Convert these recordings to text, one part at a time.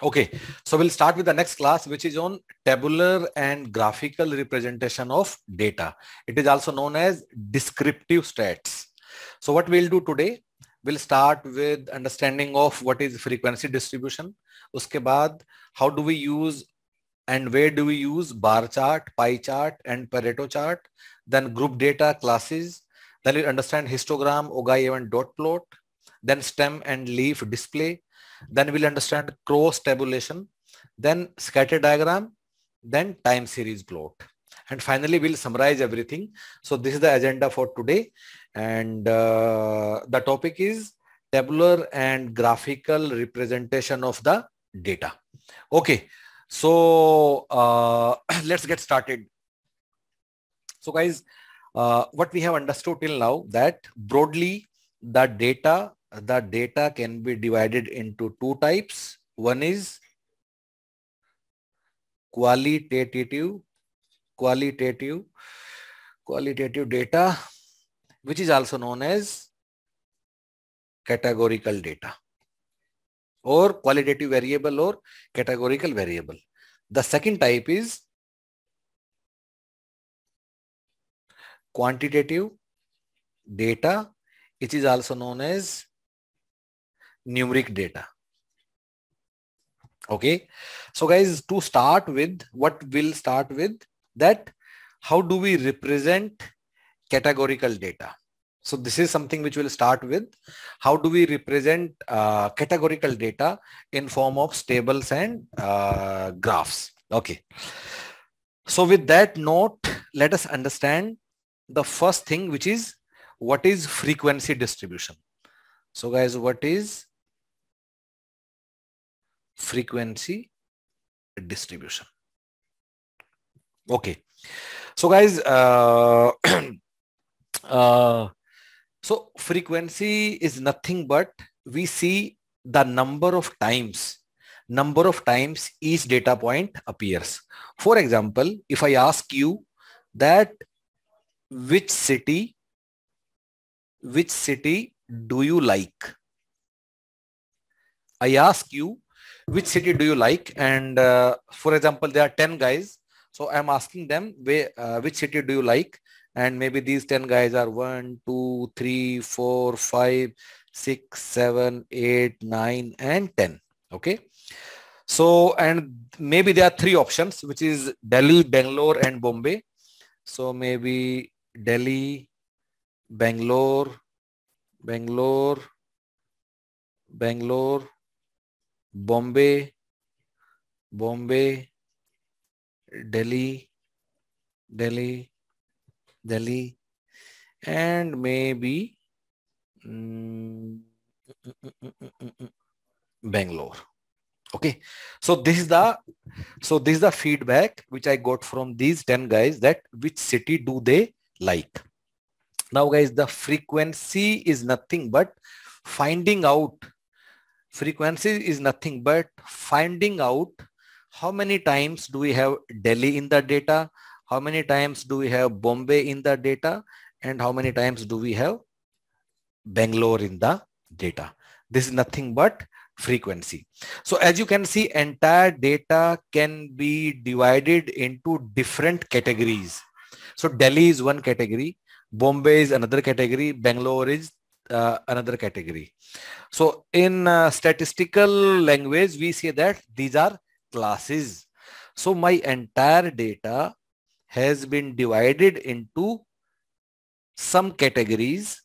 Okay, so we'll start with the next class, which is on tabular and graphical representation of data. It is also known as descriptive stats. So what we'll do today, we'll start with understanding of what is frequency distribution. Uske baad, how do we use and where do we use bar chart, pie chart and Pareto chart, then group data classes, then we understand histogram, ogai event dot plot, then stem and leaf display, then we'll understand cross tabulation, then scatter diagram, then time series plot. And finally, we'll summarize everything. So this is the agenda for today. And uh, the topic is tabular and graphical representation of the data. Okay, so uh, let's get started. So guys, uh, what we have understood till now that broadly the data the data can be divided into two types. One is qualitative, qualitative, qualitative data, which is also known as categorical data or qualitative variable or categorical variable. The second type is quantitative data, which is also known as numeric data okay so guys to start with what we'll start with that how do we represent categorical data so this is something which we'll start with how do we represent uh, categorical data in form of tables and uh, graphs okay so with that note let us understand the first thing which is what is frequency distribution so guys what is frequency distribution. Okay. So guys, uh, uh, so frequency is nothing but we see the number of times, number of times each data point appears. For example, if I ask you that which city, which city do you like? I ask you which city do you like? And uh, for example, there are 10 guys. So I'm asking them where, uh, which city do you like? And maybe these 10 guys are 1, 2, 3, 4, 5, 6, 7, 8, 9, and 10. Okay. So, and maybe there are three options, which is Delhi, Bangalore, and Bombay. So maybe Delhi, Bangalore, Bangalore, Bangalore, Bombay, Bombay, Delhi, Delhi, Delhi, and maybe mm, Bangalore. Okay, so this is the so this is the feedback which I got from these ten guys that which city do they like. Now, guys, the frequency is nothing but finding out frequency is nothing but finding out how many times do we have Delhi in the data, how many times do we have Bombay in the data, and how many times do we have Bangalore in the data. This is nothing but frequency. So as you can see, entire data can be divided into different categories. So Delhi is one category, Bombay is another category, Bangalore is uh, another category. So in uh, statistical language, we say that these are classes. So my entire data has been divided into some categories.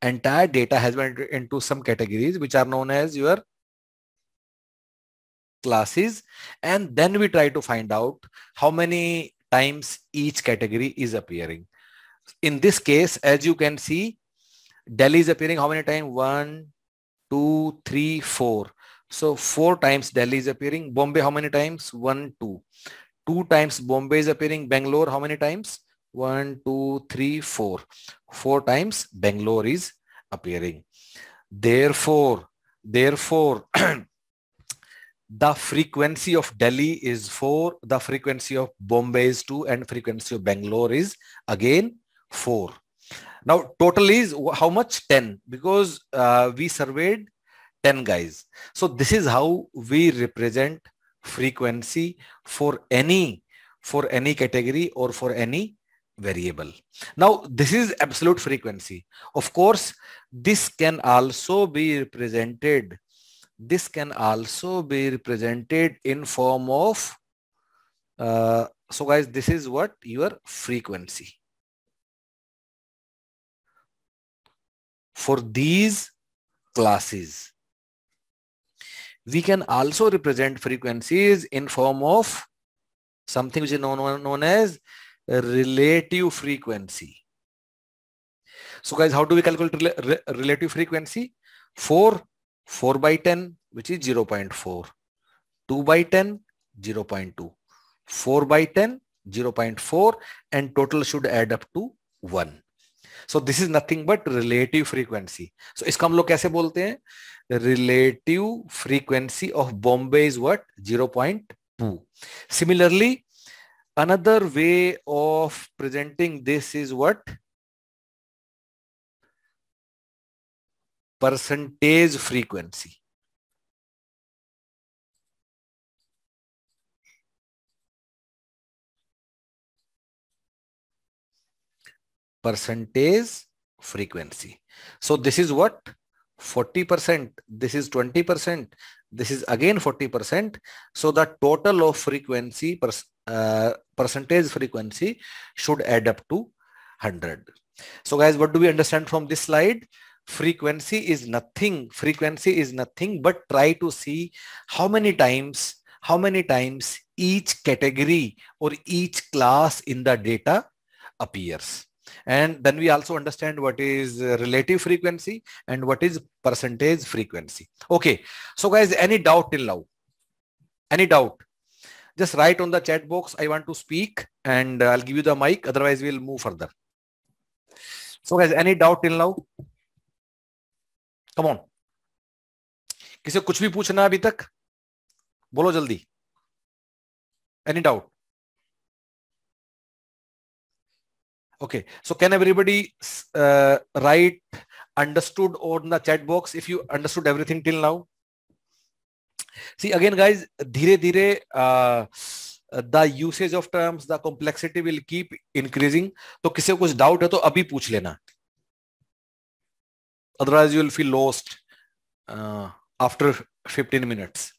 Entire data has been into some categories which are known as your classes. And then we try to find out how many times each category is appearing in this case, as you can see, Delhi is appearing how many times? One, two, three, four. So four times Delhi is appearing. Bombay how many times? One, two. Two times Bombay is appearing. Bangalore how many times? One, two, three, four. Four times Bangalore is appearing. Therefore, therefore, the frequency of Delhi is 4, the frequency of Bombay is 2 and frequency of Bangalore is again 4. Now total is how much? 10 because uh, we surveyed 10 guys. So this is how we represent frequency for any for any category or for any variable. Now this is absolute frequency. Of course, this can also be represented. This can also be represented in form of. Uh, so guys, this is what your frequency. for these classes. We can also represent frequencies in form of something which is known, known as relative frequency. So guys, how do we calculate relative frequency? 4, 4 by 10, which is 0 0.4. 2 by 10, 0 0.2. 4 by 10, 0 0.4 and total should add up to 1. So this is nothing but relative frequency so इसको हम लोग कैसे बोलते हैं relative frequency of Bombay is what zero point two similarly another way of presenting this is what percentage frequency percentage frequency. So this is what 40%, this is 20%, this is again 40%. So the total of frequency per, uh, percentage frequency should add up to 100. So guys, what do we understand from this slide? Frequency is nothing. Frequency is nothing but try to see how many times, how many times each category or each class in the data appears and then we also understand what is uh, relative frequency and what is percentage frequency okay so guys any doubt till now any doubt just write on the chat box i want to speak and uh, i'll give you the mic otherwise we'll move further so guys any doubt till now come on किसी कुछ भी पूछना अभी तक बोलो जल्दी Any doubt? Okay, so can everybody uh, write understood or in the chat box if you understood everything till now? See again, guys, dheere dhire, uh, the usage of terms, the complexity will keep increasing. to किसी को कुछ doubt hai to abhi pooch lena Otherwise you will feel lost uh, after 15 minutes.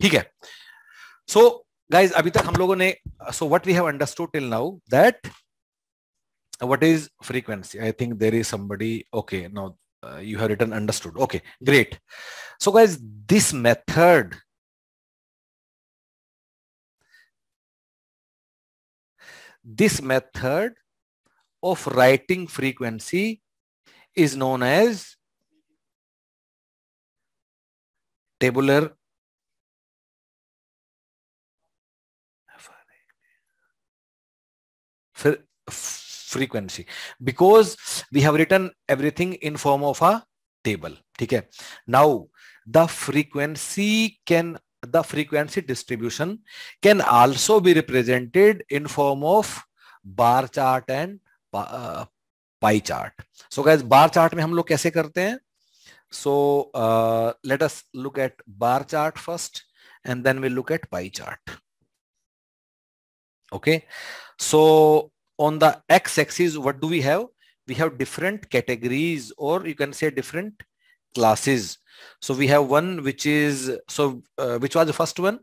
theek hai So guys abhi tak hum ne so what we have understood till now that what is frequency i think there is somebody okay now uh, you have written understood okay great so guys this method this method of writing frequency is known as tabular frequency because we have written everything in form of a table ठीक है now the frequency can the frequency distribution can also be represented in form of bar chart and pie chart so guess bar chart में हम लोग कैसे करते हैं so let us look at bar chart first and then we look at pie chart okay so on the x-axis, what do we have? We have different categories or you can say different classes. So we have one which is, so uh, which was the first one?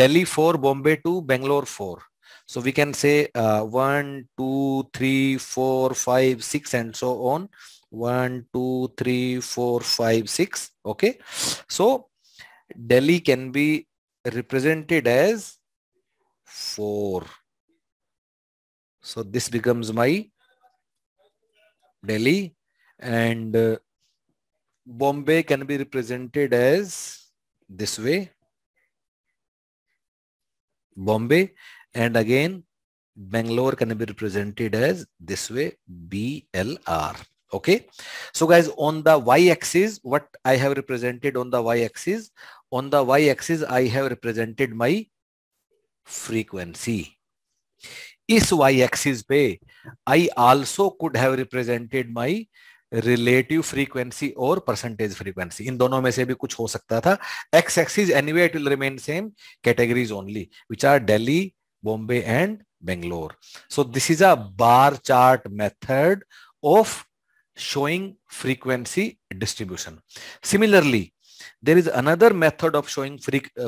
Delhi 4, Bombay 2, Bangalore 4. So we can say uh, 1, 2, 3, 4, 5, 6 and so on. 1, 2, 3, 4, 5, 6. Okay. So Delhi can be represented as 4 so this becomes my Delhi and uh, Bombay can be represented as this way. Bombay and again Bangalore can be represented as this way BLR. Okay. So guys on the y-axis what I have represented on the y-axis on the y-axis I have represented my frequency. इस Y axis पे I also could have represented my relative frequency और percentage frequency इन दोनों में से भी कुछ हो सकता था X axis anyway it will remain same categories only which are Delhi Bombay and Bangalore so this is a bar chart method of showing frequency distribution similarly there is another method of showing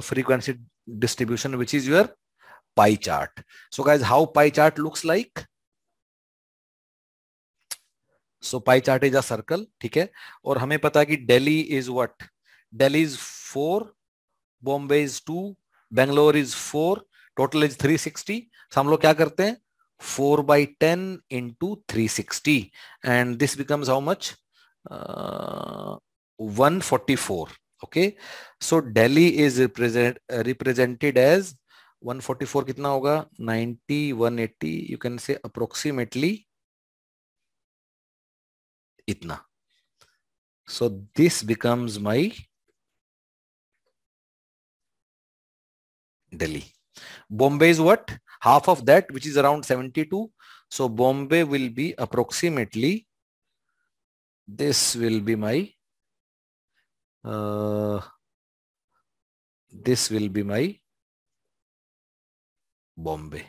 frequency distribution which is your pie chart. So guys, how pie chart looks like? So pie chart is a circle, theek hai aur hame pata hai ki Delhi is what? Delhi is 4 Bombay is 2 Bangalore is 4 total is 360. So hum log kya karte hain 4 by 10 into 360 and this becomes how much? Uh, 144. Okay. So Delhi is represent, uh, represented as 144 कितना होगा 90 180 you can say approximately इतना so this becomes my Delhi Bombay is what half of that which is around 72 so Bombay will be approximately this will be my this will be my Bombay.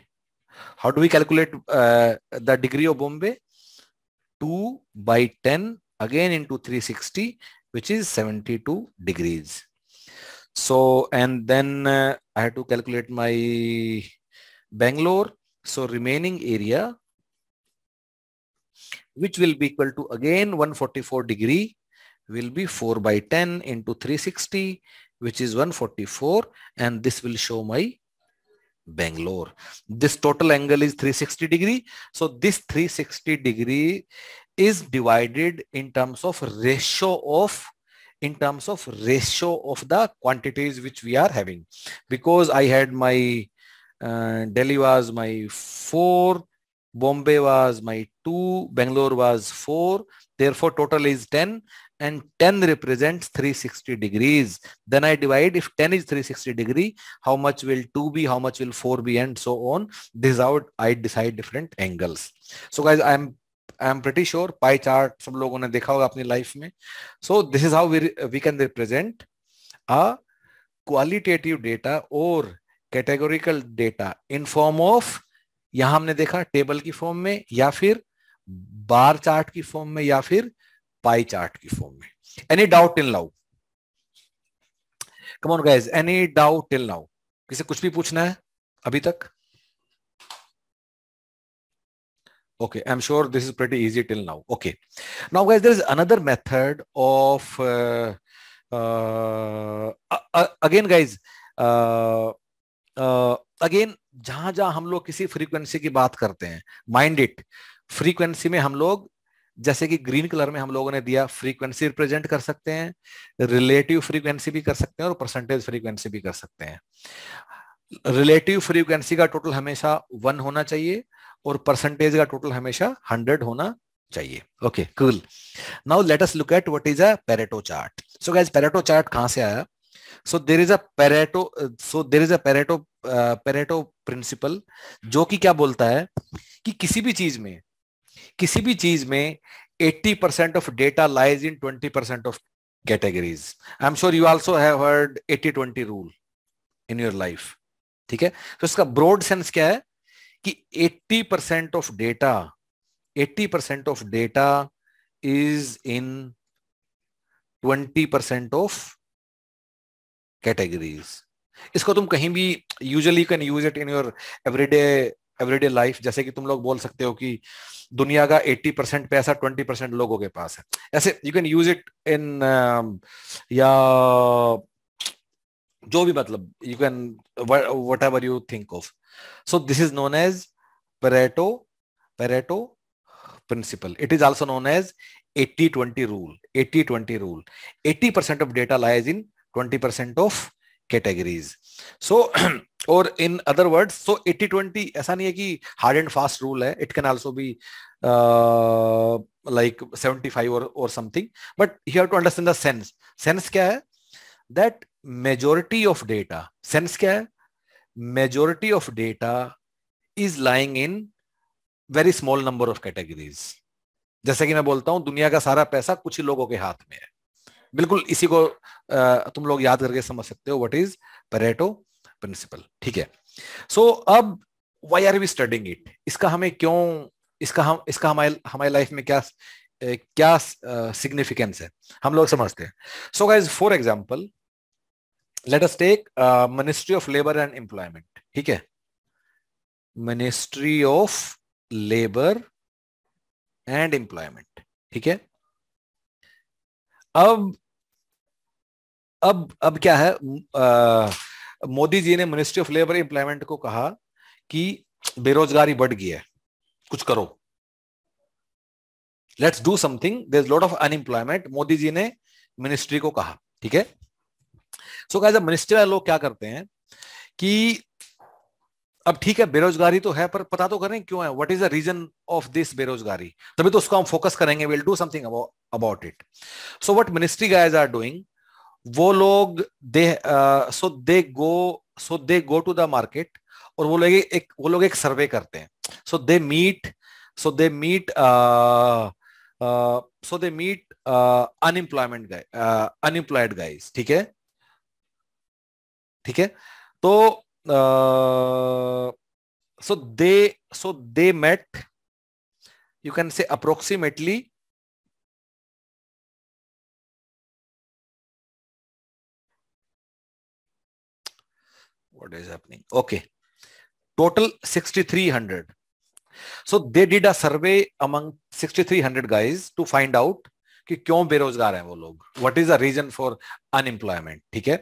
How do we calculate uh, the degree of Bombay? 2 by 10 again into 360 which is 72 degrees. So and then uh, I had to calculate my Bangalore. So remaining area which will be equal to again 144 degree will be 4 by 10 into 360 which is 144 and this will show my Bangalore. This total angle is 360 degree. So this 360 degree is divided in terms of ratio of in terms of ratio of the quantities which we are having because I had my uh, Delhi was my four Bombay was my two Bangalore was four therefore total is 10 and 10 represents 360 degrees. Then I divide if 10 is 360 degree, how much will 2 be, how much will 4 be and so on. This is how I decide different angles. So guys, i am i am pretty sure pie chart sab logon ne dekha hoga apni life mein so this is how we we can represent a qualitative data or categorical data in form of यहां हमने देखा table की form में या फिर bar chart की form में या फिर पाई चार्ट की फॉर्म में any doubt in now come on guys any doubt in now किसे कुछ भी पूछना है अभी तक okay I am sure this is pretty easy till now okay now guys there is another method of again guys again जहां जहां हम लोग किसी फ्रीक्वेंसी की बात करते हैं माइंड इट फ्रीक्वेंसी में हम लोग जैसे कि ग्रीन कलर में हम लोगों ने दिया फ्रीक्वेंसी रिप्रेजेंट कर सकते हैं रिलेटिव फ्रीक्वेंसी भी कर सकते हैं और परसेंटेज फ्रीक्वेंसी भी कर सकते हैं रिलेटिव फ्रीक्वेंसी का टोटल हमेशा वन होना चाहिए और परसेंटेज का टोटल हमेशा हंड्रेड होना चाहिए okay cool now let us look at what is a Pareto chart so guys Pareto chart कहां से आया so there is a Pareto so there is a Pareto Pareto principle जो कि क्या बोलता है कि किसी भी चीज में किसी भी चीज में 80 percent of data lies in 20 percent of categories I am sure you also have heard 80 20 rule in your life ठीक है तो इसका ब्रॉड सेंस क्या है कि 80 percent of data 80 percent of data is in 20 percent of categories इसको तुम कहीं भी usually can use it in your everyday everyday life जैसे कि तुम लोग बोल सकते हो कि दुनिया का 80 परसेंट पैसा 20 परसेंट लोगों के पास है ऐसे you can use it in या जो भी मतलब you can whatever you think of so this is known as Pareto Pareto principle it is also known as 80 20 rule 80 20 rule 80% percent of data lies in 20% of categories so और in other word so eighty twenty ऐसा नहीं है कि hard and fast rule है it can also be like seventy five और something but you have to understand the sense sense क्या है that majority of data sense क्या है majority of data is lying in very small number of categories जैसे कि मैं बोलता हूं दुनिया का सारा पैसा कुछ ही लोगों के हाथ में है बिल्कुल इसी को uh, तुम लोग याद करके समझ सकते हो व्हाट इज परेटो प्रिंसिपल ठीक है सो so, अब why are we studying it इसका हमें क्यों इसका हम इसका हमारे हमारे लाइफ में क्या क्या सिग्निफिकेंस है हम लोग समझते हैं so guys for example let us take ministry of labour and employment ठीक है ministry of labour and employment ठीक है अब अब अब क्या है uh, मोदी जी ने मिनिस्ट्री ऑफ लेबर एम्प्लॉयमेंट को कहा कि बेरोजगारी बढ़ गई है कुछ करो let's do something there is lot of unemployment Modi ji ने मिनिस्ट्री को कहा ठीक है सो क्या मिनिस्टर लोग क्या करते हैं कि अब ठीक है बेरोजगारी तो है पर पता तो करें क्यों है what is the reason of this बेरोजगारी तभी तो उसको हम फोकस करेंगे will do something about it so what ministry guys are doing वो लोग they so they go so they go to the market और वो लोग एक वो लोग एक सर्वे करते हैं so they meet so they meet so they meet unemployment unemployed guys ठीक है ठीक है तो so they so they met you can say approximately what is happening okay total 6300 so they did a survey among 6300 guys to find out कि क्यों बेरोजगार हैं वो लोग what is the reason for unemployment ठीक है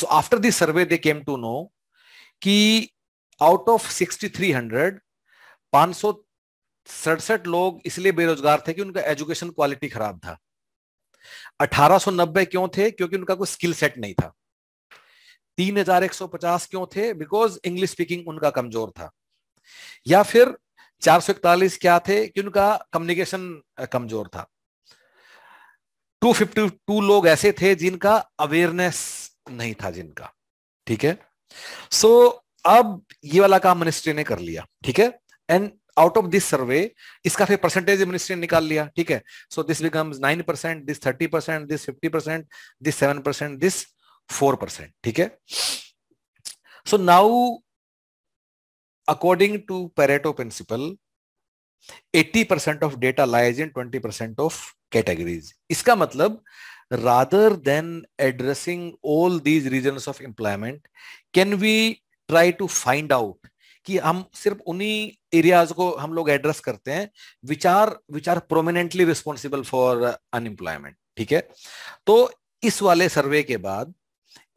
so after this survey they came to know कि out of 6300 500 सड़सठ लोग इसलिए बेरोजगार थे कि उनका एजुकेशन क्वालिटी खराब था 1890 क्यों थे क्योंकि उनका कोई स्किल सेट नहीं था तीन हजार एक सौ पचास क्यों थे बिकॉज इंग्लिश स्पीकिंग उनका कमजोर था या फिर चार सौ इकतालीस क्या थे कि उनका कम्युनिकेशन कमजोर था टू फिफ्टी टू लोग ऐसे थे जिनका अवेयरनेस नहीं था जिनका ठीक है सो so, अब ये वाला काम मिनिस्ट्री ने कर लिया ठीक है and out of this survey इसका फिर परसेंटेज मिनिस्ट्री ने निकाल लिया ठीक है so this becomes nine percent this thirty percent this fifty percent this seven percent this four percent ठीक है so now according to Pareto principle 80% percent of data lies in 20% percent of categories इसका मतलब rather than addressing all these reason of employment can we try to find out कि हम सिर्फ उन्हीं areas को हम लोग एड्रेस करते हैं which are which are prominently responsible for unemployment ठीक है तो इस वाले सर्वे के बाद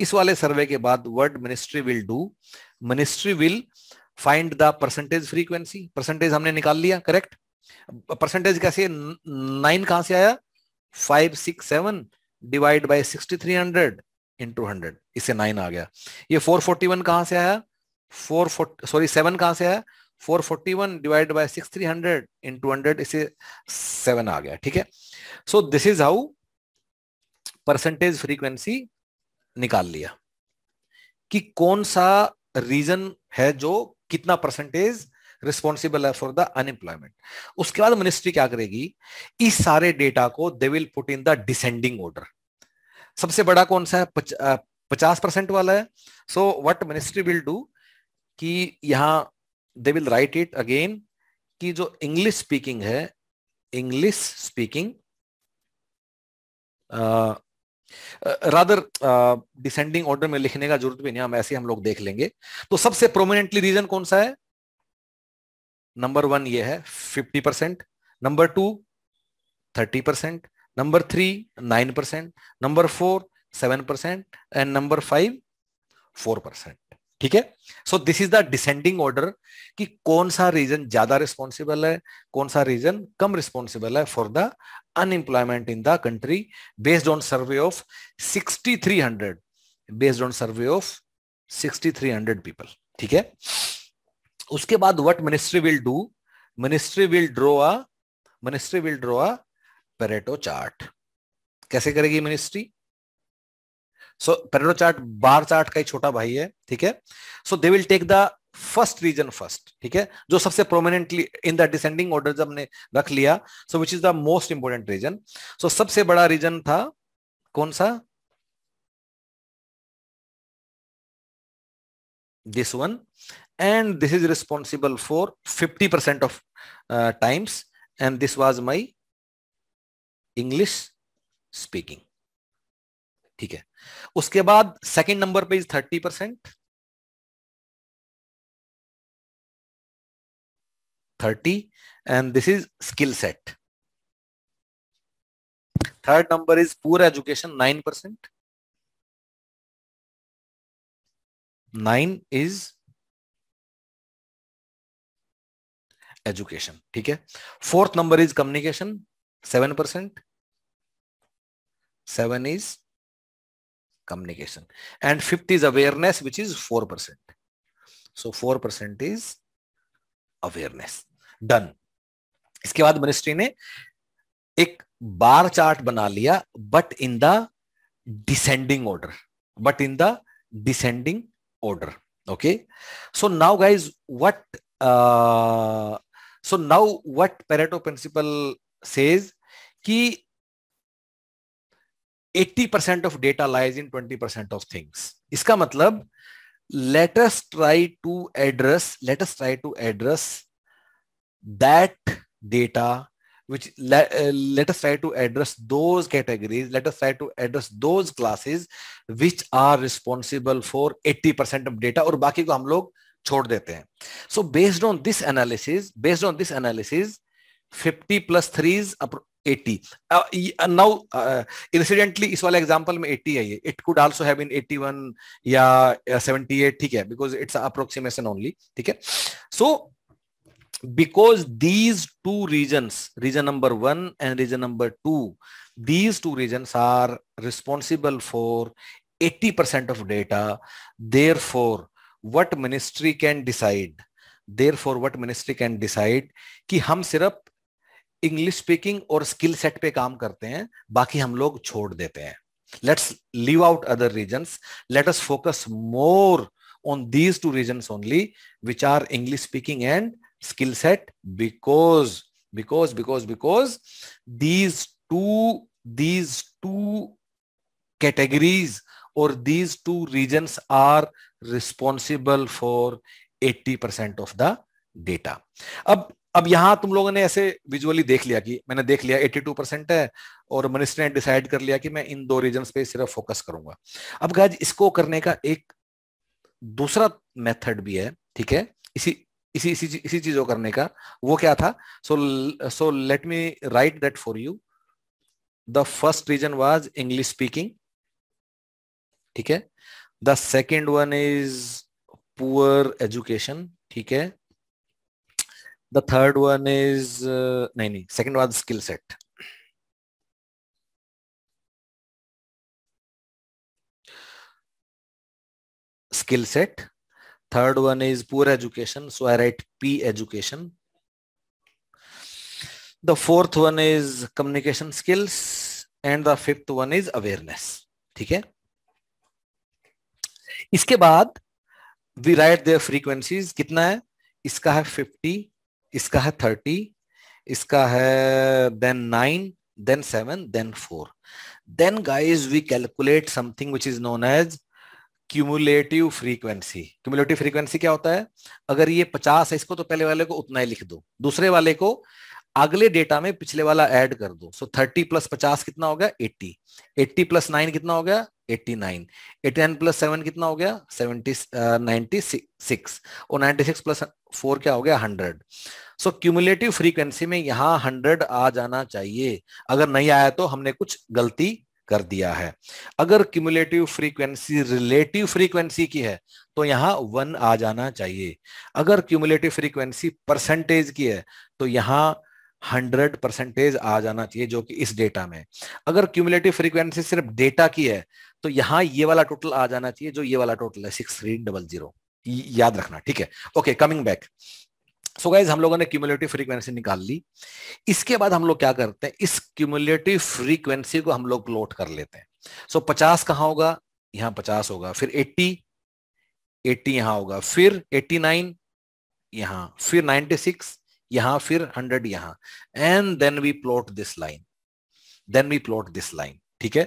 इस वाले सर्वे के बाद word ministry will do ministry will find the percentage frequency percentage हमने निकाल लिया करेक्ट परसेंटेज कैसे नाइन कहां से आया five six seven divide by sixty three hundred into hundred इससे नाइन आ गया ये फोर फोर्टी वन कहां से आया फोर फोर्टी सॉरी सेवन कहां से आया four forty one divide by six three hundred into hundred इसे सेवन आ गया ठीक है so this is how percentage frequency निकाल लिया कि कौन सा रीजन है जो कितना परसेंटेज रिस्पॉन्सिबल है फॉर द अनएम्प्लॉयमेंट उसके बाद मिनिस्ट्री क्या करेगी इस सारे डेटा को they will put in the descending order सबसे बड़ा कौन सा है पच, पचास परसेंट वाला है so what ministry will do कि यहां they will write it again कि जो इंग्लिश स्पीकिंग है English speaking rather descending order में लिखने का जरूरत भी नहीं हम ऐसे हम लोग देख लेंगे तो सबसे प्रोमिनेंटली रीजन कौन सा है नंबर वन ये है fifty percent number two thirty percent number three nine percent number four seven percent and number five four percent ठीक है so this is the descending order कि कौन सा रीजन ज्यादा रिस्पॉन्सिबल है कौन सा रीजन कम रिस्पॉन्सिबल है for the unemployment in the country based on survey of 6300 based on survey of 6300 people ठीक है उसके बाद what ministry will do ministry will draw a ministry will draw a Pareto chart कैसे करेगी ministry so Pareto chart bar chart का ही छोटा भाई है ठीक है so they will take the first reason first ठीक है जो सबसे prominently in the descending order जब हमने रख लिया so which is the most important reason so सबसे बड़ा रीजन था कौन सा this one and this is responsible for fifty percent of times and this was my English speaking ठीक है उसके बाद सेकंड नंबर पे is thirty percent thirty and this is skill set third number is poor education nine percent nine is education ठीक है fourth number is communication seven percent seven is communication and fifth is awareness which is 4% so 4% is awareness done इसके बाद ministry ने एक बार chart बना लिया but in the descending order but in the descending order okay so now guys what uh, so now what pareto principle says कि 80% of data lies in 20% of things. इसका मतलब let us try to address let us try to address that data which let, uh, let us try to address those categories let us try to address those classes which are responsible for 80% of data और बाकी को हम लोग छोड़ so based on this analysis based on this analysis 50 plus 3 is eighty now incidentally इस वाले example में eighty आई है इट कुड ऑल्सो है सेवेंटी एट ठीक है बिकॉज इट्स अप्रोक्सीमेशन ओनली ठीक है so because these two reason reason number one and reason number two these two reason are responsible for eighty percent of data therefore what ministry can decide therefore what ministry can decide कि हम सिर्फ English speaking और skill set पे काम करते हैं बाकी हम लोग छोड़ देते हैं let's leave out other reason let us focus more on these two reason only which are English speaking and skill set because because because because these two these two categories और these two reason are responsible for eighty percent of the data अब अब यहां तुम लोगों ने ऐसे visually देख लिया कि मैंने देख लिया 82 परसेंट है और मिनिस्टर ने डिसाइड कर लिया कि मैं इन दो रीजन पे सिर्फ फोकस करूंगा अब गाइज इसको करने का एक दूसरा मेथड भी है ठीक है इसी इसी इसी इसी चीज को करने का वो क्या था so so let me write that for you the first reason was English speaking ठीक है the second one is poor education ठीक है the third one is uh, nahi, nahi, second one skill set skill set third one is poor education so i write p education the fourth one is communication skills and the fifth one is awareness ठीक है इसके बाद we write there frequencies कितना है इसका है 50 इसका है थर्टी इसका है then nine then seven then four then guys we calculate something which is known as cumulative frequency cumulative frequency क्या होता है अगर ये पचास है इसको तो पहले वाले को उतना ही लिख दो दूसरे वाले को अगले डेटा में पिछले वाला ऐड कर दो सो थर्टी प्लस पचास कितना हो गया एट्टी एट्टी प्लस नाइन कितना हो गया eighty nine eighty nine plus seven कितना हो गया सेवेंटी नाइनटी सिक्स और नाइनटी सिक्स प्लस फोर क्या हो गया हंड्रेड सो क्यूमुलेटिव फ्रीक्वेंसी में यहाँ हंड्रेड आ जाना चाहिए अगर नहीं आया तो हमने कुछ गलती कर दिया है अगर क्यूमुलेटिव फ्रीक्वेंसी रिलेटिव फ्रीक्वेंसी की है तो यहाँ वन आ जाना चाहिए अगर क्यूमुलेटिव फ्रीक्वेंसी परसेंटेज की है तो यहाँ हंड्रेड परसेंटेज आ जाना चाहिए जो कि इस डेटा में अगर क्यूमुलेटिव फ्रीक्वेंसी सिर्फ डेटा की है तो यहां ये वाला टोटल आ जाना चाहिए जो ये वाला टोटल है सिक्स थ्री डबल जीरो याद रखना ठीक है okay coming back so guys हम लोगों ने क्यूमुलेटिव फ्रीक्वेंसी निकाल ली इसके बाद हम लोग क्या करते हैं इस क्यूमुलेटिव फ्रीक्वेंसी को हम लोग लोट कर लेते हैं सो so, कहां होगा यहां पचास होगा फिर एट्टी एट्टी यहां होगा फिर एट्टी नाइन यहां फिर नाइनटी सिक्स यहां फिर हंड्रेड यहां and then we plot this line then we plot this line ठीक है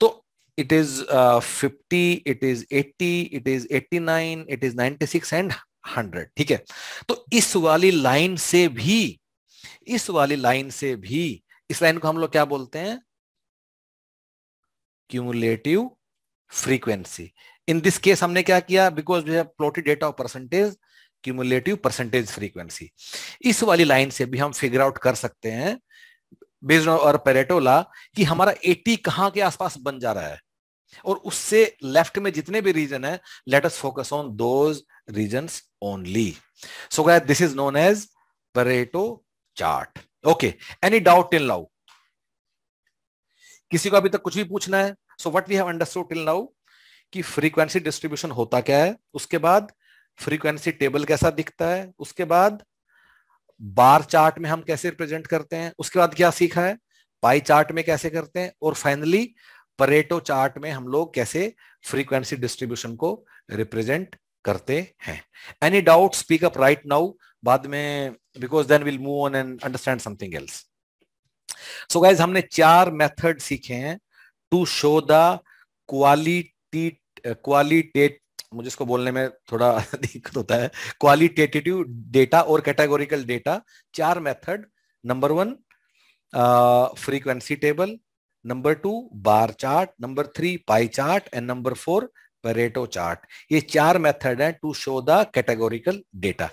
तो it is fifty it is eighty it is eighty nine it is ninety six and hundred ठीक है तो इस वाली लाइन से भी इस वाली लाइन से भी इस लाइन को हम लोग क्या बोलते हैं cumulative frequency in this case हमने क्या किया because we have plotted data of percentage cumulative percentage frequency इस वाली लाइन से भी हम फिगर आउट कर सकते हैं बेस्ड और पेरेटोला कि हमारा 80 कहाँ के आसपास बन जा रहा है और उससे लेफ्ट में जितने भी रीजन है let us focus on those reason only so guy this is known as Pareto chart okay any doubt till now किसी को अभी तक कुछ भी पूछना है so what we have understood till now कि फ्रीक्वेंसी डिस्ट्रीब्यूशन होता क्या है उसके बाद फ्रीक्वेंसी टेबल कैसा दिखता है उसके बाद बार चार्ट में हम कैसे रिप्रेजेंट करते हैं उसके बाद क्या सीखा है पाई चार्ट में कैसे करते हैं और फाइनली परेटो चार्ट में हम लोग कैसे फ्रीक्वेंसी डिस्ट्रीब्यूशन को रिप्रेजेंट करते हैं any doubt speak up right now बाद में because then will move on and understand something else so guys हमने चार मेथड सीखे हैं to show the quality qualitate मुझे इसको बोलने में थोड़ा दिक्कत होता है क्वालिटेटिव डेटा और कैटेगोरिकल डेटा चार method number one frequency table number two bar chart number three pie chart and number four Pareto chart ये चार मेथड है to show the categorical data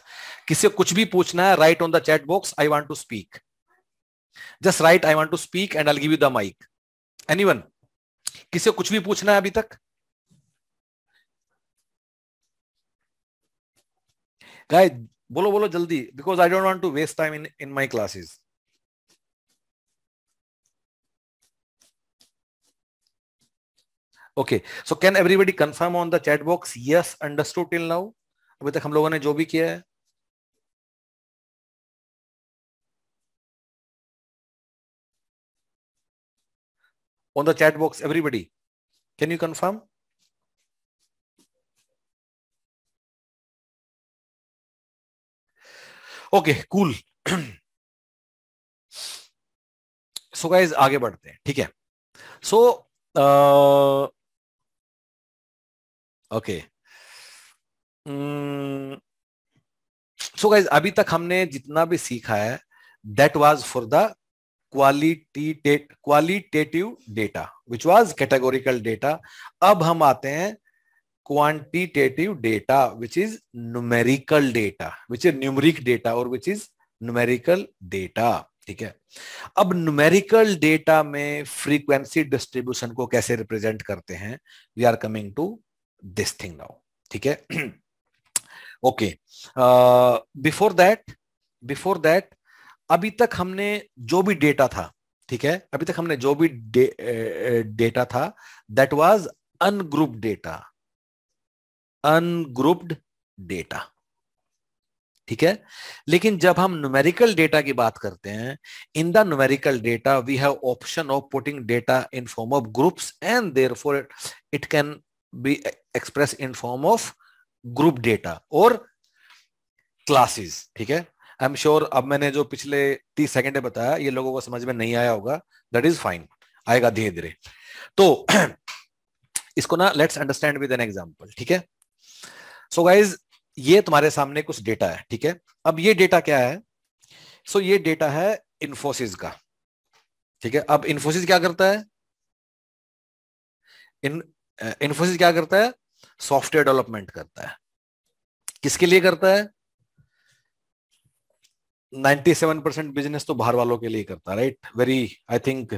किसी को कुछ भी पूछना है write on the chat box I want to speak just write I want to speak and I give you the mic any किसी को कुछ भी पूछना है अभी तक गाय बोलो बोलो जल्दी because I don't want to waste time in in my classes okay so can everybody confirm on the chat box yes understood till now अभी तक हम लोगों ने जो भी किया है on the chat box everybody can you confirm okay cool so guys आगे बढ़ते हैं ठीक है सो ओके सो गाइज अभी तक हमने जितना भी सीखा है that was for the quality qualitative data which was categorical data अब हम आते हैं quantitative data which is numerical data which is numeric data और विच इज न्यूमेरिकल डेटा ठीक है अब न्यूमेरिकल डेटा में फ्रीक्वेंसी डिस्ट्रीब्यूशन को कैसे रिप्रेजेंट करते हैं we are coming to this thing now ठीक है okay before that before that अभी तक हमने जो भी डेटा था ठीक है अभी तक हमने जो भी डेटा दे, uh, था that was ungroup data ungrouped data ठीक है लेकिन जब हम न्यूमेरिकल डेटा की बात करते हैं in the numerical data we have option of putting data in form of groups and for it can be express in form of group data और क्लासेस ठीक है आई एम श्योर अब मैंने जो पिछले तीस सेकेंड बताया ये लोगों को समझ में नहीं आया होगा दैट इज फाइन आएगा धीरे धीरे तो इसको ना let's understand with an example ठीक है सो गाइज ये तुम्हारे सामने कुछ डेटा है ठीक है अब ये डेटा क्या है सो so ये डेटा है इन्फोसिस का ठीक है अब इन्फोसिस क्या करता है इन इन्फोसिस क्या करता है सॉफ्टवेयर डेवलपमेंट करता है किसके लिए करता है 97 परसेंट बिजनेस तो बाहर वालों के लिए करता है right very I think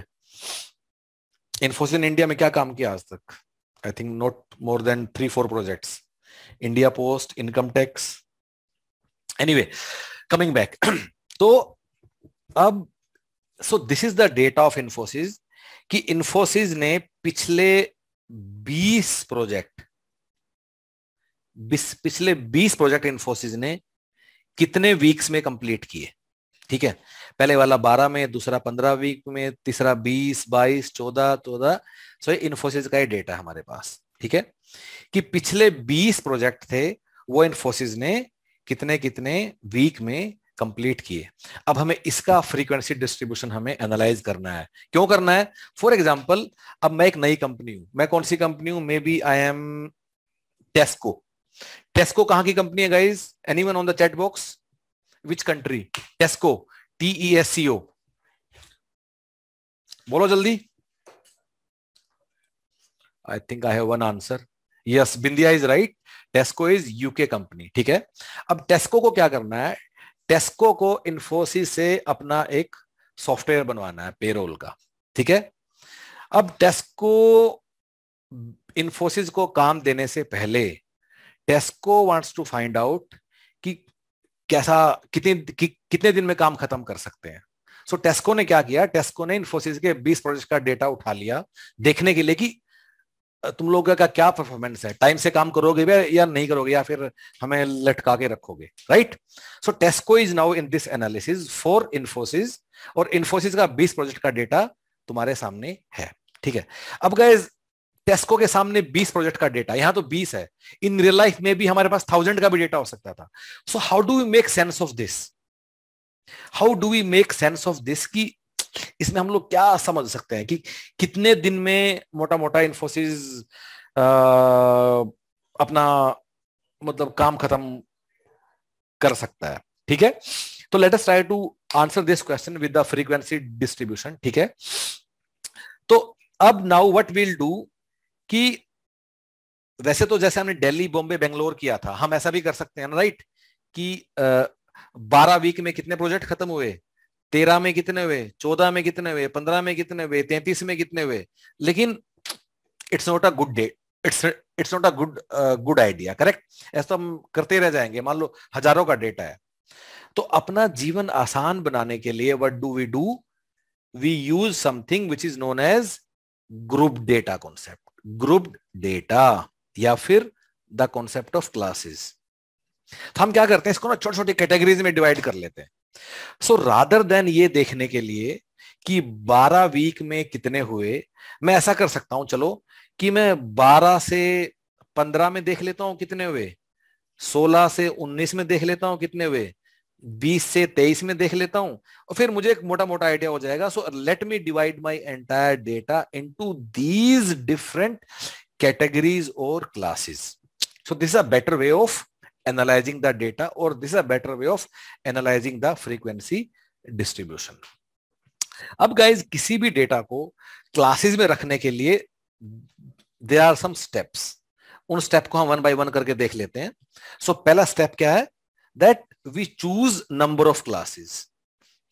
Infosys India में क्या काम किया आज तक I think not more than three four projects India Post income tax anyway coming back तो अब so this is the data of Infosys कि इन्फोसिस ने पिछले 20 प्रोजेक्ट पिछले 20 प्रोजेक्ट इन्फोसिस ने कितने वीक्स में कंप्लीट किए ठीक है पहले वाला 12 में दूसरा 15 वीक में तीसरा 20 22 14 चौदह सो इन्फोसिस का ये डेटा हमारे पास ठीक है कि पिछले 20 प्रोजेक्ट थे वो इन्फोसिस ने कितने कितने वीक में कंप्लीट किए अब हमें इसका फ्रीक्वेंसी डिस्ट्रीब्यूशन हमें एनालाइज करना है क्यों करना है फॉर एग्जाम्पल अब मैं एक नई कंपनी हूं मैं कौन सी कंपनी हूं मे बी आई एम टेस्को टेस्को कहां की कंपनी है guys any one on the chat box which country Tesco T E S C O बोलो जल्दी I think I have one answer yes Bindiya is right Tesco is UK company ठीक है अब टेस्को को क्या करना है टेस्को को इन्फोसिस से अपना एक सॉफ्टवेयर बनवाना है पेरोल का ठीक है अब टेस्को इन्फोसिस को काम देने से पहले Tesco wants to find out कि कैसा कितने कि, कितने दिन में काम खत्म कर सकते हैं सो so, टेस्को ने क्या किया टेस्को ने इन्फोसिस के 20 प्रोजेक्ट का डेटा उठा लिया देखने के लिए कि तुम लोगों का क्या परफॉर्मेंस है टाइम से काम करोगे या नहीं करोगे या फिर हमें लटका के रखोगे right so Tesco is now in this analysis for Infosys और इन्फोसिस का 20 प्रोजेक्ट का डेटा तुम्हारे सामने है ठीक है अब गए टेस्को के सामने 20 प्रोजेक्ट का डेटा यहां तो 20 है इन रियल लाइफ में भी हमारे पास थाउजेंड का भी डेटा हो सकता था so how do we make sense of this how do we make sense of this की इसमें हम लोग क्या समझ सकते हैं कि कितने दिन में मोटा मोटा इन्फोसिस अपना मतलब काम खत्म कर सकता है ठीक है तो let us try to answer this question with the frequency distribution ठीक है तो अब नाउ व्हाट विल डू कि वैसे तो जैसे हमने दिल्ली बॉम्बे बेंगलोर किया था हम ऐसा भी कर सकते हैं राइट कि बारह वीक में कितने प्रोजेक्ट खत्म हुए तेरह में कितने हुए चौदह में कितने हुए पंद्रह में कितने हुए तैतीस में कितने हुए लेकिन it's not a good date it's it's not a good good idea correct ऐसा तो हम करते रह जाएंगे मान लो हजारों का डेटा है तो अपना जीवन आसान बनाने के लिए what do we do we use something which is known as group data concept group data या फिर द कॉन्सेप्ट ऑफ क्लासेस तो हम क्या करते हैं इसको ना छोटे छोटे कैटेगरीज में डिवाइड कर लेते हैं सो रादर देन ये देखने के लिए कि 12 वीक में कितने हुए मैं ऐसा कर सकता हूं चलो कि मैं 12 से 15 में देख लेता हूं कितने हुए 16 से 19 में देख लेता हूं कितने हुए 20 से 23 में देख लेता हूं और फिर मुझे एक मोटा मोटा आइडिया हो जाएगा so let me divide my entire data into these different categories और classes so this a better way of analyzing the data or this is a better way of analyzing the frequency distribution. अब guys किसी भी data को classes में रखने के लिए they are some steps उन स्टेप को हम वन बाय वन करके देख लेते हैं सो so, पहला स्टेप क्या है that we choose number of classes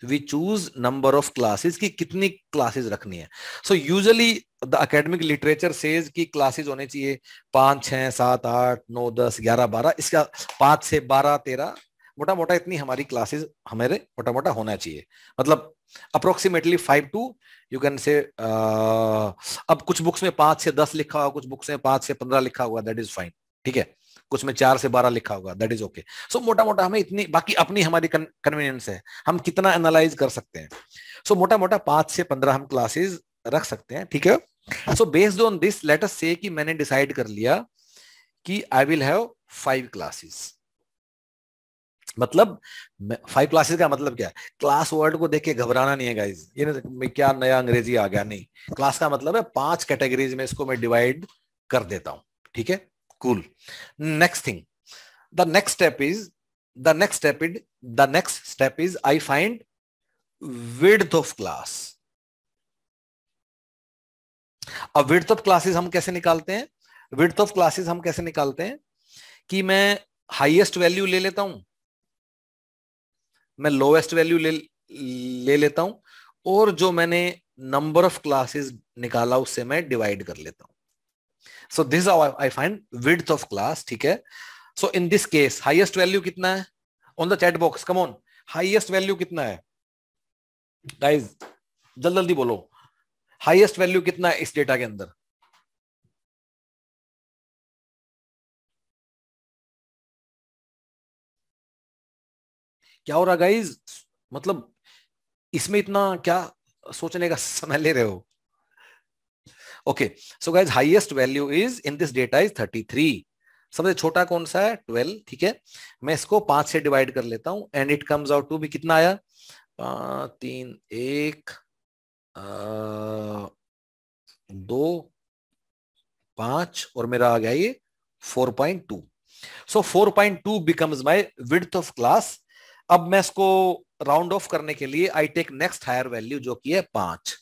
we choose number of classes की कितनी क्लासेस रखनी है so usually the academic literature says की क्लासेस होने चाहिए पांच छह सात आठ नौ दस ग्यारह बारह इसका पांच से बारह तेरह मोटा मोटा इतनी हमारी क्लासेस हमारे मोटा मोटा होना चाहिए मतलब approximately five to you can say अब कुछ बुक्स में पांच से दस लिखा हुआ कुछ बुक्स में पांच से पंद्रह लिखा हुआ दैट इज फाइन ठीक है कुछ में चार से बारह लिखा होगा दैट इज ओके सो मोटा मोटा हमें इतनी बाकी अपनी हमारी कन्वीनियंस है हम कितना एनालाइज कर सकते हैं सो so, मोटा मोटा पांच से पंद्रह हम क्लासेस रख सकते हैं ठीक है so based on this let us say कि मैंने डिसाइड कर लिया कि I will have five classes मतलब फाइव क्लासेस का मतलब क्या है क्लास वर्ड को देख के घबराना नहीं है गाइज ये नहीं क्या नया अंग्रेजी आ गया नहीं क्लास का मतलब है पांच कैटेगरीज में इसको मैं डिवाइड कर देता हूं ठीक है cool next thing the next step is the next step is the next step is i find width of class अब विड्थ ऑफ क्लासेस हम कैसे निकालते हैं विड्थ ऑफ क्लासेस हम कैसे निकालते हैं कि मैं हाईएस्ट वैल्यू ले लेता हूं मैं लोएस्ट वैल्यू ले ले लेता हूं और जो मैंने नंबर ऑफ क्लासेस निकाला उससे मैं डिवाइड कर लेता हूं so this I find width of class ठीक है so in this case highest value कितना है on the chat box come on highest value कितना है गाइज जल्द जल्दी बोलो हाइएस्ट वैल्यू कितना है इस डेटा के अंदर क्या हो रहा गाइज मतलब इसमें इतना क्या सोचने का समय ले रहे हो okay so guys highest value is in this data is 33 सबसे छोटा कौन सा है 12 ठीक है मैं इसको पांच से डिवाइड कर लेता हूं and it comes out to भी कितना आया तीन एक आ, दो पांच और मेरा आ गया ये 4.2 so point 4.2 becomes my width of class अब मैं इसको राउंड ऑफ करने के लिए I take next higher value जो कि है पांच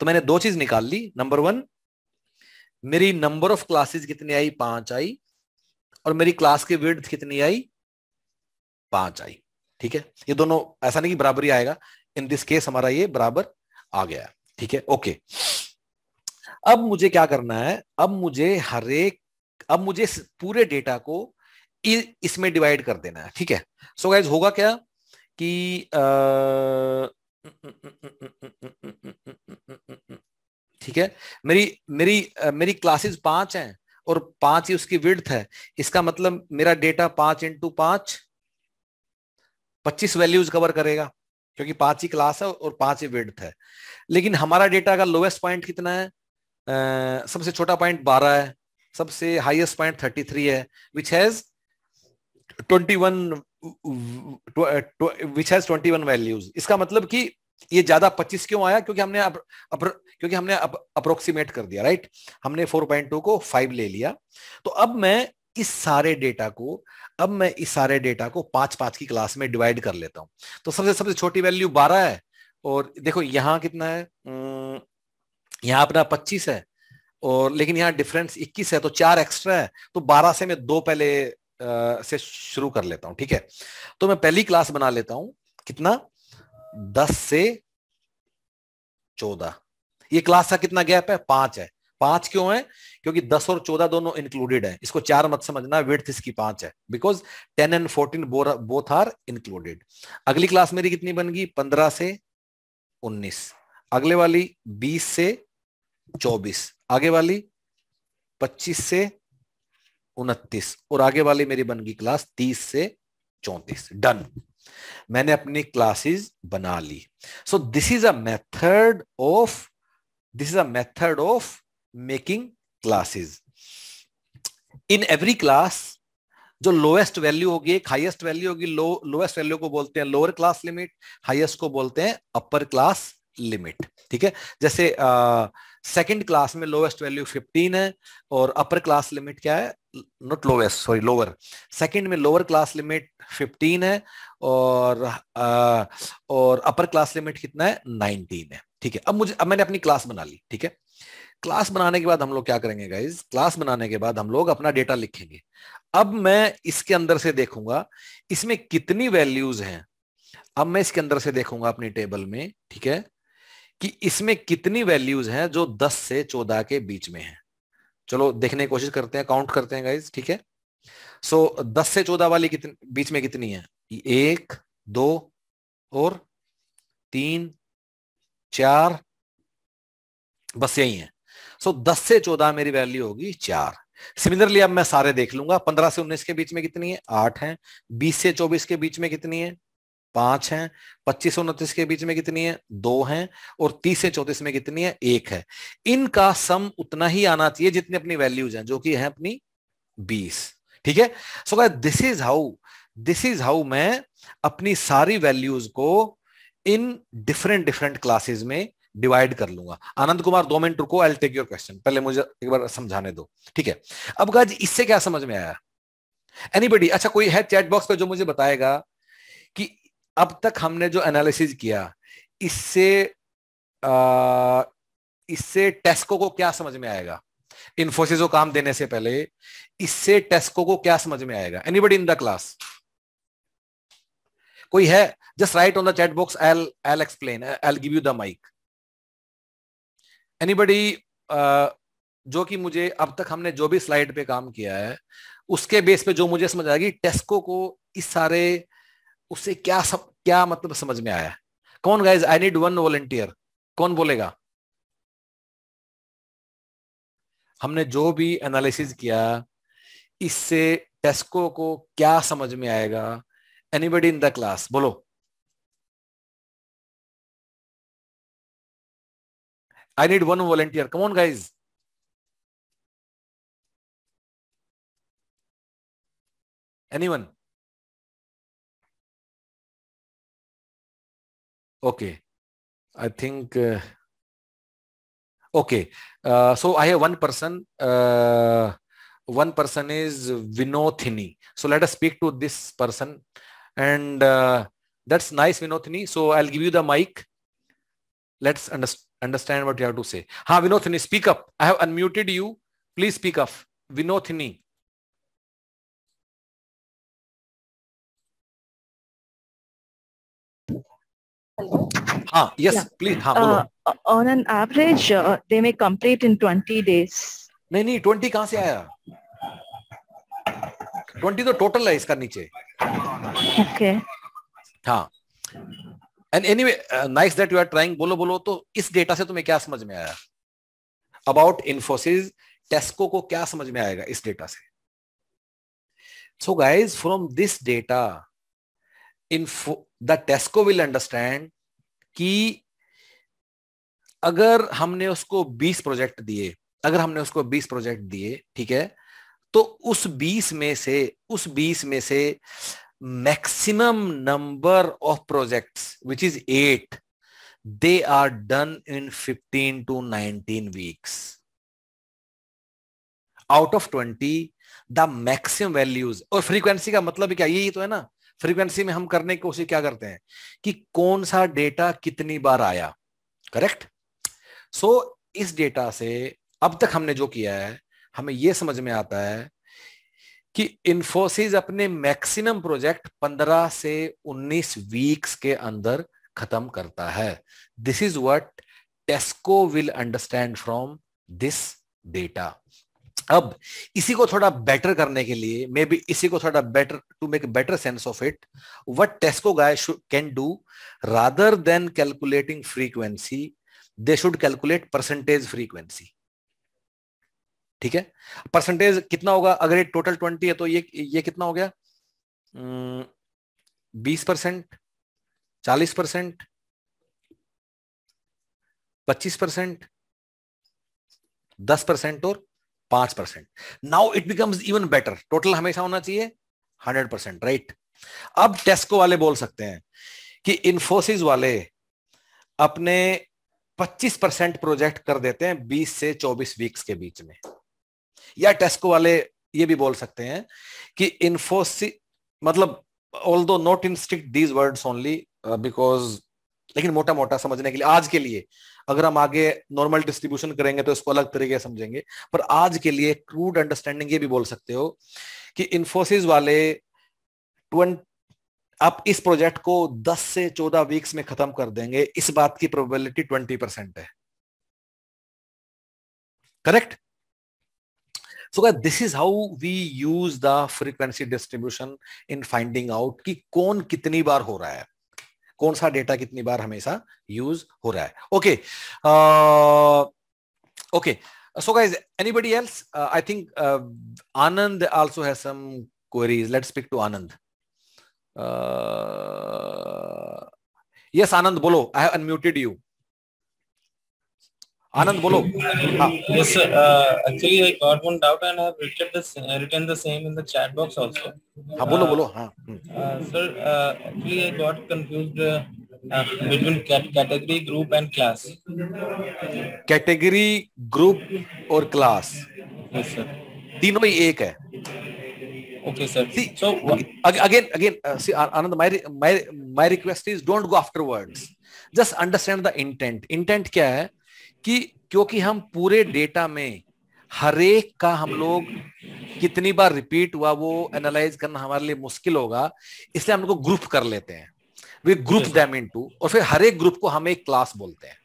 तो मैंने दो चीज निकाल ली नंबर वन मेरी नंबर ऑफ क्लासेस कितनी आई पांच आई और मेरी क्लास की विड्थ कितनी आई पांच आई ठीक है ये दोनों ऐसा नहीं कि बराबर ही आएगा इन दिस केस हमारा ये बराबर आ गया ठीक है ओके अब मुझे क्या करना है अब मुझे हर एक अब मुझे पूरे डेटा को इसमें डिवाइड कर देना है ठीक है सो गाइज होगा क्या कि आ, ठीक है मेरी मेरी मेरी क्लासेस पांच हैं और पांच ही उसकी विड्थ है इसका मतलब मेरा डेटा पांच इंटू पांच पच्चीस वैल्यूज कवर करेगा क्योंकि पांच ही क्लास है और पांच ही विड्थ है लेकिन हमारा डेटा का लोवेस्ट पॉइंट कितना है आ, सबसे छोटा पॉइंट बारह है सबसे हाईएस्ट पॉइंट थर्टी थ्री है which has twenty one which has twenty one values इसका मतलब कि ये ज्यादा 25 क्यों आया क्योंकि हमने अप, अप, क्योंकि हमने अप, अप्रोक्सीमेट कर दिया राइट हमने 4.2 को 5 ले लिया तो अब मैं इस सारे डेटा को अब मैं इस सारे डेटा को पांच पांच की क्लास में डिवाइड कर लेता हूं तो सबसे सबसे छोटी वैल्यू 12 है और देखो यहां कितना है यहां अपना पच्चीस है और लेकिन यहाँ डिफरेंस इक्कीस है तो चार एक्स्ट्रा है तो बारह से मैं दो पहले आ, से शुरू कर लेता हूं ठीक है तो मैं पहली क्लास बना लेता हूं कितना दस से चौदह ये क्लास का कितना गैप है पांच है पांच क्यों है क्योंकि दस और चौदह दोनों इंक्लूडेड है इसको चार मत समझना वेट इसकी पांच है because ten and fourteen both are included अगली क्लास मेरी कितनी बन गई पंद्रह से उन्नीस अगले वाली बीस से चौबीस आगे वाली पच्चीस से उनतीस और आगे वाली मेरी बन गई क्लास तीस से चौंतीस डन मैंने अपनी क्लासेस बना ली so this is a method of this is a method of making classes in every class जो लोएस्ट वैल्यू होगी एक हाइएस्ट वैल्यू होगी लो लोएस्ट वैल्यू को बोलते हैं लोअर क्लास लिमिट हाइएस्ट को बोलते हैं अपर क्लास लिमिट ठीक है जैसे सेकंड uh, क्लास में लोएस्ट वैल्यू 15 है और अपर क्लास लिमिट क्या है not lowest sorry lower second में लोअर क्लास लिमिट 15 है और आ, uh, और अपर क्लास लिमिट कितना है 19 है ठीक है अब मुझे अब मैंने अपनी क्लास बना ली ठीक है क्लास बनाने के बाद हम लोग क्या करेंगे गाइज क्लास बनाने के बाद हम लोग अपना डेटा लिखेंगे अब मैं इसके अंदर से देखूंगा इसमें कितनी वैल्यूज हैं अब मैं इसके अंदर से देखूंगा अपनी टेबल में ठीक है कि इसमें कितनी वैल्यूज हैं जो 10 से 14 के बीच में हैं चलो देखने की कोशिश करते हैं काउंट करते हैं गाइज ठीक है सो so, दस से चौदह वाली कितनी बीच में कितनी है एक दो और तीन चार बस यही है सो so, दस से चौदह मेरी वैल्यू होगी चार सिमिलरली अब मैं सारे देख लूंगा पंद्रह से उन्नीस के बीच में कितनी है आठ है बीस से चौबीस के बीच में कितनी है पांच है पच्चीस उनतीस के बीच में कितनी है दो है और तीस से चौतीस में कितनी है एक है इनका सम उतना ही आना चाहिए जितनी अपनी वैल्यूज हैं जो कि है अपनी बीस ठीक है so this is how this is how मैं अपनी सारी वैल्यूज को इन डिफरेंट डिफरेंट क्लासेस में डिवाइड कर लूंगा आनंद कुमार दो मिनट रुको आई टेक योर क्वेश्चन पहले मुझे एक बार समझाने दो ठीक है अब गाज इससे क्या समझ में आया एनीबडी अच्छा कोई है चैट बॉक्स पे जो मुझे बताएगा अब तक हमने जो एनालिसिस किया इससे आ, इससे टेस्को को क्या समझ में आएगा इन्फोसिस को काम देने से पहले इससे टेस्को को क्या समझ में आएगा एनीबडी इन द क्लास कोई है just write on the chat box I I explain I give you the mic anybody जो कि मुझे अब तक हमने जो भी स्लाइड पे काम किया है उसके बेस पे जो मुझे समझ आएगी टेस्को को इस सारे उसे क्या सब क्या मतलब समझ में आया कौन guys I need one volunteer कौन बोलेगा हमने जो भी एनालिसिस किया इससे टेस्को को क्या समझ में आएगा एनीबडी इन द क्लास बोलो I need one volunteer come on guys any one Okay. I think, uh, okay. Uh, so I have one person. Uh, one person is Vinothini. So let us speak to this person. And uh, that's nice, Vinothini. So I'll give you the mic. Let's understand what you have to say. Ha, Vinothini, speak up. I have unmuted you. Please speak up. Vinothini. हाँ yes in twenty days नहीं नहीं twenty कहाँ से आया twenty तो total है इसका नीचे okay nice that you are trying बोलो बोलो तो इस डेटा से तुम्हें क्या समझ में आया अबाउट इन्फोसिस टेस्को को क्या समझ में आएगा इस डेटा से so guys from this data in the Tesco will understand कि अगर हमने उसको 20 प्रोजेक्ट दिए अगर हमने उसको 20 प्रोजेक्ट दिए ठीक है तो उस 20 में से उस 20 में से maximum number of projects which is eight they are done in 15 to 19 weeks out of 20 the maximum values और फ्रीक्वेंसी का मतलब क्या यही तो है ना फ्रीक्वेंसी में हम करने की कोशिश क्या करते हैं कि कौन सा डेटा कितनी बार आया करेक्ट सो so, इस डेटा से अब तक हमने जो किया है हमें यह समझ में आता है कि इन्फोसिस अपने मैक्सिमम प्रोजेक्ट 15 से 19 वीक्स के अंदर खत्म करता है this is what Tesco will understand from this data अब इसी को थोड़ा बेटर करने के लिए मे बी इसी को थोड़ा better to make better sense of it what Tesco guy can do rather than calculating frequency they should calculate percentage frequency ठीक है परसेंटेज कितना होगा अगर ये टोटल ट्वेंटी है तो ये ये कितना हो गया hmm, बीस परसेंट चालीस परसेंट पच्चीस परसेंट दस परसेंट और पांच percent now it becomes even better total हमेशा होना चाहिए हंड्रेड परसेंट राइट अब टेस्को वाले बोल सकते हैं कि इन्फोसिस वाले अपने पच्चीस परसेंट प्रोजेक्ट कर देते हैं बीस से चौबीस वीक्स के बीच में या टेस्को वाले ये भी बोल सकते हैं कि इन्फोसिस मतलब although not in stick these words only because लेकिन मोटा मोटा समझने के लिए आज के लिए अगर हम आगे नॉर्मल डिस्ट्रीब्यूशन करेंगे तो इसको अलग तरीके समझेंगे पर आज के लिए क्रूड अंडरस्टैंडिंग ये भी बोल सकते हो कि इन्फोसिस वाले आप इस प्रोजेक्ट को 10 से 14 वीक्स में खत्म कर देंगे इस बात की प्रोबेबिलिटी 20 परसेंट है correct so guys this is how we use the frequency distribution in finding out ki kaun kitni bar ho raha कौन सा डेटा कितनी बार हमेशा यूज हो रहा है okay okay so guys anybody else I think Anand also है some queries let's speak to Anand yes Anand बोलो I have unmuted you Anand बोलो बोलो बोलो category group and class category group और क्लास तीनों ही एक है okay sir again again Anand my my request is don't go after just understand the intent intent क्या है कि क्योंकि हम पूरे डेटा में हरेक का हम लोग कितनी बार रिपीट हुआ वो एनालाइज करना हमारे लिए मुश्किल होगा इसलिए हम लोग ग्रुप कर लेते हैं विद ग्रुप देम टू और फिर हर एक ग्रुप को हम एक क्लास बोलते हैं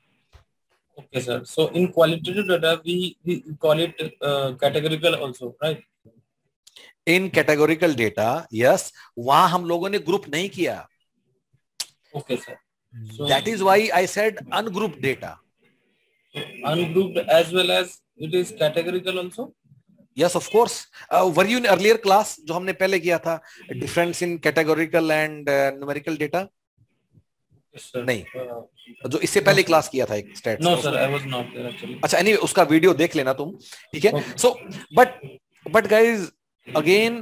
इन कैटेगोरिकल डेटा यस वहां हम लोगों ने ग्रुप नहीं किया okay sir that is why I said ungroup data ungrouped as well as it is categorical also yes of course uh, were you in earlier class jo humne pehle kiya tha difference in categorical and uh, numerical data yes, नहीं uh, जो इससे पहले class किया था एक no, sir, sir I was not there अच्छा any anyway, उसका video देख लेना तुम ठीक है so but but guys again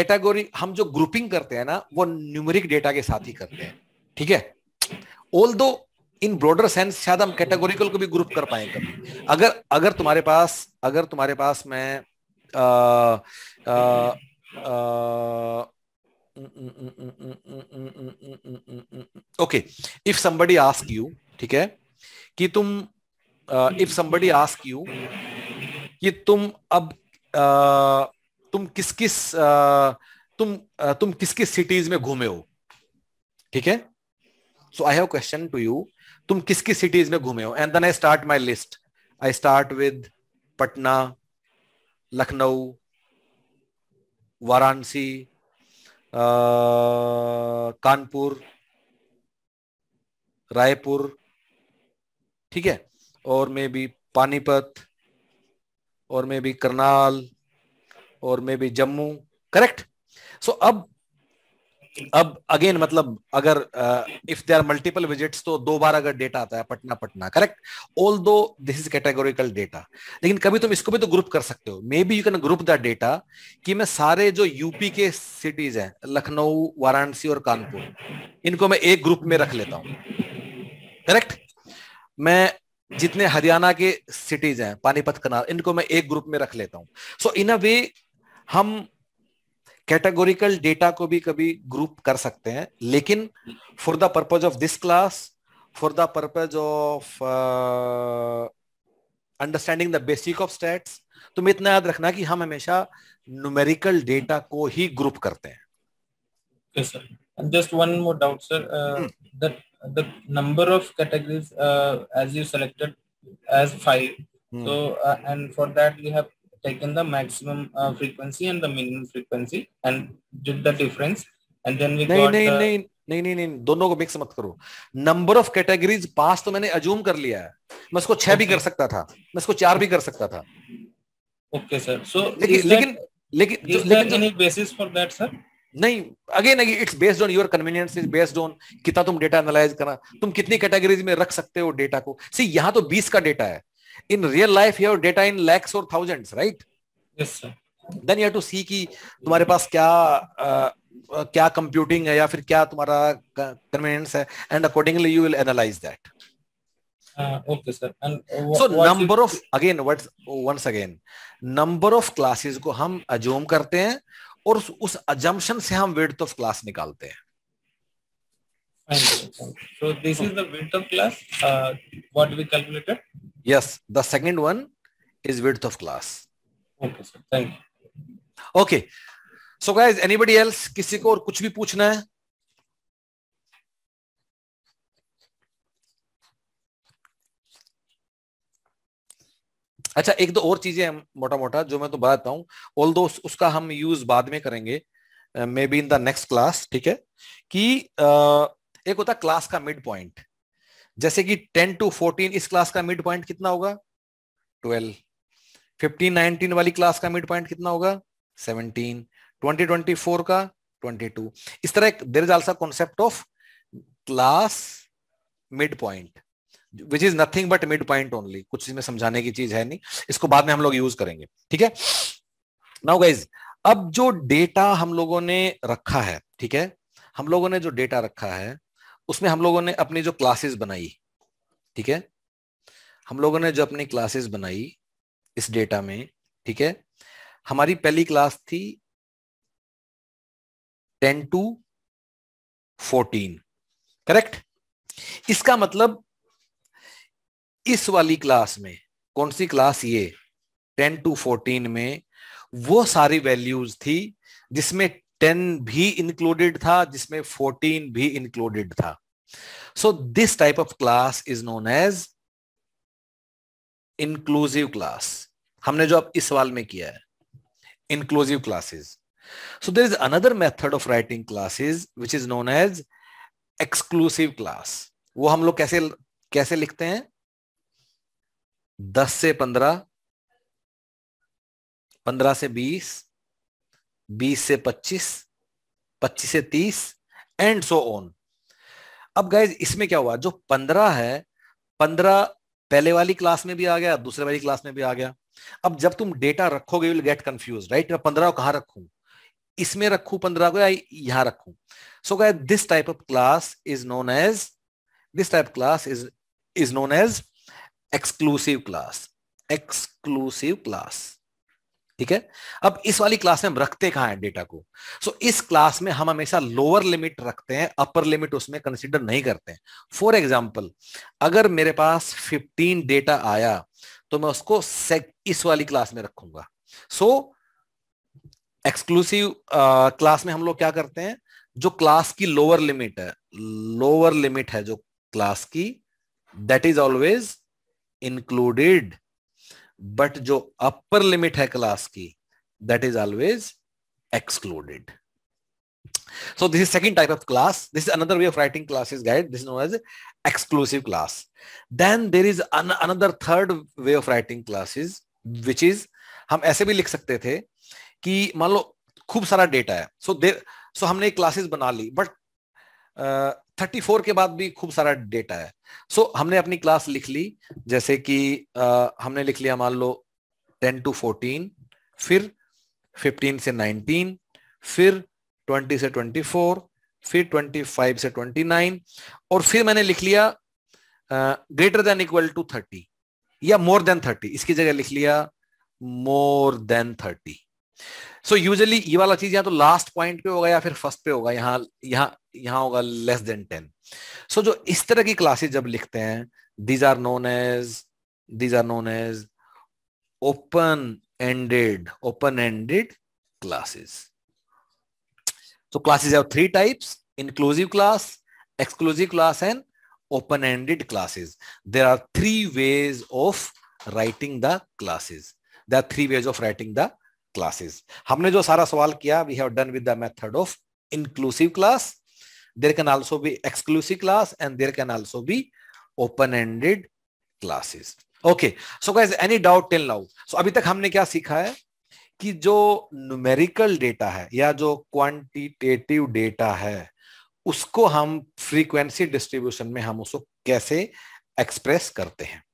category हम जो ग्रुपिंग करते हैं ना वो न्यूमेरिक डेटा के साथ ही करते हैं ठीक है ऑल दो इन ब्रॉडर सेंस शायद हम कैटेगोरिकल को भी ग्रुप कर पाए कभी अगर अगर तुम्हारे पास अगर तुम्हारे पास मैं okay if somebody ask you ठीक है कि तुम इफ समबडी आस्क यू कि तुम अब uh, तुम किस किस uh, तुम uh, तुम किस किस सिटीज में घूमे हो ठीक है so I have question to you तुम किस किस सिटीज में घूमे हो and then I start my list I start with Patna Lucknow Varanasi Kanpur Raipur ठीक है और मे बी पानीपत और मे बी करनाल और maybe Jammu correct so अब अब अगेन मतलब अगर if they are multiple visits तो दो बार अगर डेटा आता है Patna Patna correct although this is categorical data लेकिन कभी तुम इसको भी तो ग्रुप कर सकते हो maybe you can group the data कि मैं सारे जो यूपी के सिटीज हैं लखनऊ वाराणसी और कानपुर इनको मैं एक ग्रुप में रख लेता हूं करेक्ट मैं जितने हरियाणा के सिटीज हैं पानीपत कनाल इनको मैं एक ग्रुप में रख लेता हूँ सो इन अ वे हम कैटेगोरिकल डेटा को भी कभी ग्रुप कर सकते हैं लेकिन for the purpose of this class for the purpose of understanding the basic of stats तुम इतना याद रखना कि हम हमेशा न्यूमेरिकल डेटा को ही ग्रुप करते हैं yes, one more doubt more doubt sir uh, hmm. taken the maximum uh, frequency and the minimum frequency and did the difference and then we nahin, got nahin, the... nahin. नहीं नहीं नहीं दोनों को mix मत करो number of categories पास तो मैंने assume कर लिया है मैं इसको छह okay. भी कर सकता था मैं इसको चार भी कर सकता था ओके सर सो लेकिन लेकिन लेकिन any basis for that sir नहीं again again it's based on your convenience is based on कितना तुम डेटा एनालाइज करना तुम कितनी कैटेगरीज में रख सकते हो डेटा को सी यहाँ तो 20 का डेटा है in real life your data in lakhs और thousands right then you to तुम्हारे पास क्या क्या कंप्यूटिंग है या फिर क्या तुम्हारा कन्वीनियंस है and accordingly you will analyze that so number of again what once again number of classes को हम अज्यूम करते हैं और उस अजम्पशन से हम वेट ऑफ क्लास निकालते हैं so this is the weight of class what we calculated Yes, the second one is width of class. Okay, sir. Thank you. Okay. So guys, anybody else? kisi ko aur kuch bhi puchna hai अच्छा एक दो और चीजें मोटा मोटा जो मैं तो बताता हूँ ऑल दो उसका हम यूज बाद में करेंगे maybe in the next class ठीक है कि uh, एक होता क्लास का मिड पॉइंट जैसे कि 10 टू 14 इस क्लास का मिड पॉइंट कितना होगा 12 15 19 वाली क्लास का मिड पॉइंट कितना होगा 17 20 24 का 22 इस तरह एक there is also concept of class mid point which is nothing but mid point only कुछ इसमें समझाने की चीज है नहीं इसको बाद में हम लोग यूज करेंगे ठीक है नाउ गाइज अब जो डेटा हम लोगों ने रखा है ठीक है हम लोगों ने जो डेटा रखा है उसमें हम लोगों ने अपनी जो क्लासेस बनाई ठीक है हम लोगों ने जो अपनी क्लासेस बनाई इस डेटा में ठीक है हमारी पहली क्लास थी टेन टू फोर्टीन करेक्ट इसका मतलब इस वाली क्लास में कौन सी क्लास ये टेन टू फोर्टीन में वो सारी वैल्यूज थी जिसमें टेन भी इंक्लूडेड था जिसमें फोर्टीन भी इंक्लूडेड था so this type of class is known as inclusive class हमने जो अब इस सवाल में किया है inclusive classes so there is another method of writing classes which is known as exclusive class वो हम लोग कैसे कैसे लिखते हैं दस से पंद्रह पंद्रह से बीस बीस से पच्चीस पच्चीस से तीस एंड सो ऑन अब गाइज इसमें क्या हुआ जो पंद्रह है पंद्रह पहले वाली क्लास में भी आ गया दूसरे वाली क्लास में भी आ गया अब जब तुम डेटा रखोगे विल गेट कंफ्यूज राइट मैं पंद्रह को कहाँ रखू इसमें रखू पंद्रह को या यहां रखू so guy this type of class is known as this type class is is known as exclusive class exclusive class ठीक है अब इस वाली क्लास में हम रखते कहा है डेटा को सो so, इस क्लास में हम हमेशा लोअर लिमिट रखते हैं अपर लिमिट उसमें कंसिडर नहीं करते हैं फॉर एग्जाम्पल अगर मेरे पास फिफ्टीन डेटा आया तो मैं उसको इस वाली क्लास में रखूंगा सो एक्सक्लूसिव क्लास में हम लोग क्या करते हैं जो क्लास की लोअर लिमिट है लोअर लिमिट है जो क्लास की that is always included but जो अपर लिमिट है क्लास की that is always excluded so this is second type of class this is another way of writing classes guide this known as exclusive class then there is another third way of writing classes which is हम ऐसे भी लिख सकते थे कि मान लो खूब सारा डेटा है so so, there so so हमने क्लासेस बना ली बट थर्टी फोर के बाद भी खूब सारा डेटा है सो so, हमने अपनी क्लास लिख ली जैसे कि आ, हमने लिख लिया मान लो टेन टू फोर्टीन फिर फिफ्टीन से नाइनटीन फिर ट्वेंटी से ट्वेंटी फोर फिर ट्वेंटी फाइव से ट्वेंटी नाइन और फिर मैंने लिख लिया greater than equal to thirty या मोर देन थर्टी इसकी जगह लिख लिया more than thirty so usually ये वाला चीज यहाँ तो लास्ट पॉइंट पे होगा या फिर फर्स्ट पे होगा यहाँ यहाँ यहाँ होगा लेस देन टेन सो जो इस तरह की क्लासेज जब लिखते हैं these are known as these are known as open ended open ended classes so classes है three types inclusive class exclusive class and open ended classes there are three ways of writing the classes are three ways of writing the classes हमने जो सारा सवाल किया we have done with the method of inclusive class there can also be exclusive class and there can also be open ended classes okay so guys any doubt टेन लाउ so अभी तक हमने क्या सीखा है कि जो न्यूमेरिकल डेटा है या जो क्वांटिटेटिव डेटा है उसको हम फ्रीक्वेंसी डिस्ट्रीब्यूशन में हम उसको कैसे एक्सप्रेस करते हैं